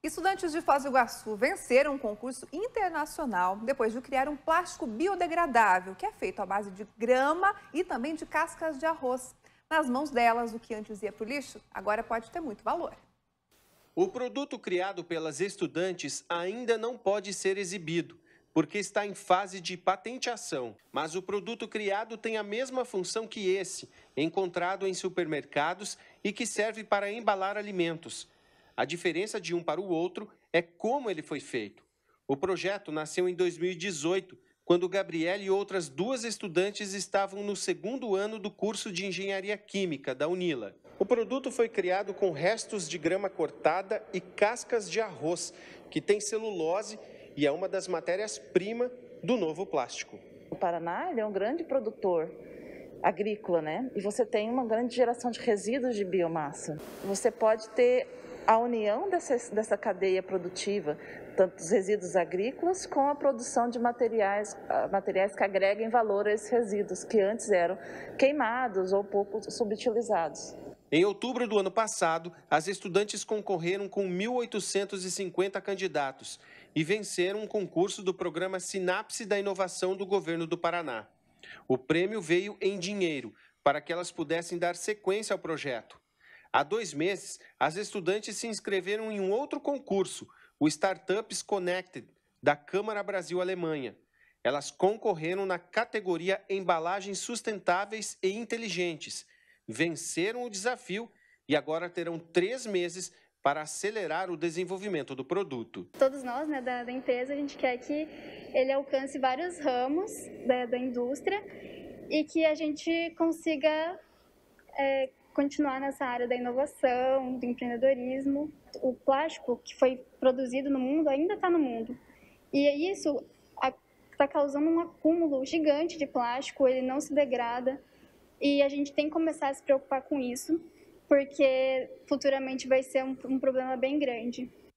Estudantes de Foz do Iguaçu venceram um concurso internacional depois de criar um plástico biodegradável, que é feito à base de grama e também de cascas de arroz. Nas mãos delas, o que antes ia para o lixo, agora pode ter muito valor. O produto criado pelas estudantes ainda não pode ser exibido, porque está em fase de patenteação. Mas o produto criado tem a mesma função que esse, encontrado em supermercados e que serve para embalar alimentos. A diferença de um para o outro é como ele foi feito. O projeto nasceu em 2018, quando Gabriela e outras duas estudantes estavam no segundo ano do curso de Engenharia Química da UNILA. O produto foi criado com restos de grama cortada e cascas de arroz, que tem celulose e é uma das matérias-prima do novo plástico. O Paraná é um grande produtor agrícola, né? E você tem uma grande geração de resíduos de biomassa. Você pode ter a união dessa, dessa cadeia produtiva, tanto os resíduos agrícolas, com a produção de materiais, ah, materiais que agreguem valor a esses resíduos, que antes eram queimados ou pouco subutilizados. Em outubro do ano passado, as estudantes concorreram com 1.850 candidatos e venceram um concurso do programa Sinapse da Inovação do Governo do Paraná. O prêmio veio em dinheiro, para que elas pudessem dar sequência ao projeto. Há dois meses, as estudantes se inscreveram em um outro concurso, o Startups Connected, da Câmara Brasil-Alemanha. Elas concorreram na categoria Embalagens Sustentáveis e Inteligentes, venceram o desafio e agora terão três meses para acelerar o desenvolvimento do produto. Todos nós, né, da, da empresa, a gente quer que ele alcance vários ramos da, da indústria e que a gente consiga é, continuar nessa área da inovação, do empreendedorismo. O plástico que foi produzido no mundo ainda está no mundo. E é isso está causando um acúmulo gigante de plástico, ele não se degrada. E a gente tem que começar a se preocupar com isso, porque futuramente vai ser um, um problema bem grande.